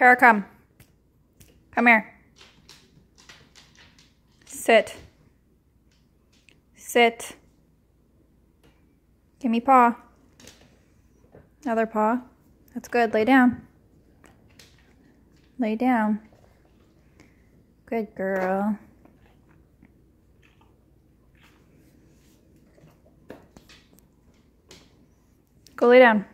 Here, come. Come here. Sit. Sit. Give me paw. Another paw. That's good. Lay down. Lay down. Good girl. Go lay down.